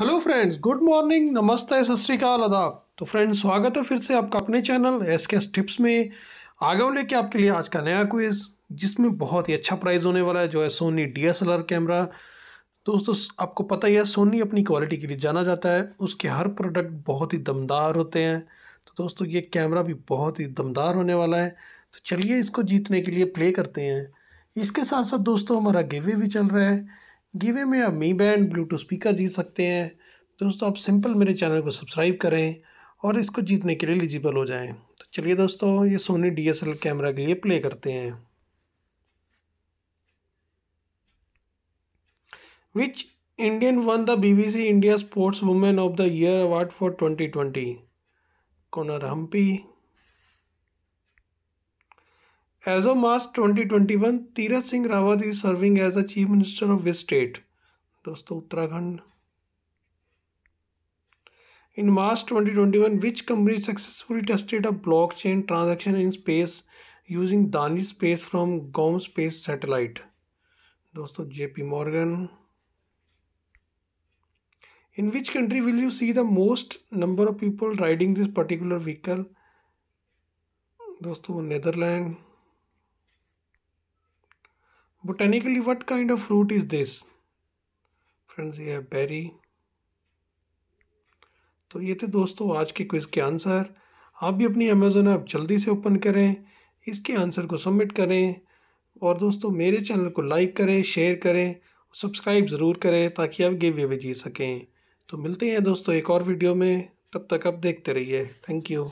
Hello friends good morning नमस्ते सत श्रीकाल अदाब तो फ्रेंड्स स्वागत है फिर से आपका अपने चैनल एस के टिप्स में आगे हूँ लेके आपके लिए आज का नया क्विज जिसमें बहुत ही अच्छा प्राइज होने वाला है जो है Sony D S L R camera दोस्तों आपको पता ही है सोनी अपनी क्वालिटी के लिए जाना जाता है उसके हर प्रोडक्ट बहुत ही दमदार होते हैं तो दोस्तों ये कैमरा भी बहुत ही दमदार होने वाला है तो चलिए इसको जीतने के लिए प्ले करते हैं इसके साथ साथ दोस्तों हमारा गेवे भी चल रहा है गिवे में आप मी बैंड ब्लूटूथ स्पीकर जीत सकते हैं दोस्तों आप सिंपल मेरे चैनल को सब्सक्राइब करें और इसको जीतने के लिए एलिजिबल हो जाएं तो चलिए दोस्तों ये सोनी डी कैमरा के लिए प्ले करते हैं which Indian won the BBC India sports women of the year award for 2020 Koneru Humpy As of March 2021, Tira Singh Rawat is serving as the Chief Minister of which state? दोस्तों Uttarakhand. In March 2021, which company successfully tested a blockchain transaction in space using Dani Space from GOM Space Satellite? दोस्तों JP Morgan. In which country will you see the most number of people riding this particular vehicle? दोस्तों Netherlands. botanically what kind of fruit is this friends ये है berry तो ये थे दोस्तों आज के क्विज़ के आंसर आप भी अपनी अमेज़ोन ऐप जल्दी से ओपन करें इसके आंसर को सबमिट करें और दोस्तों मेरे चैनल को लाइक करें शेयर करें सब्सक्राइब ज़रूर करें ताकि आप गिव वे जी सकें तो मिलते हैं दोस्तों एक और वीडियो में तब तक आप देखते रहिए थैंक यू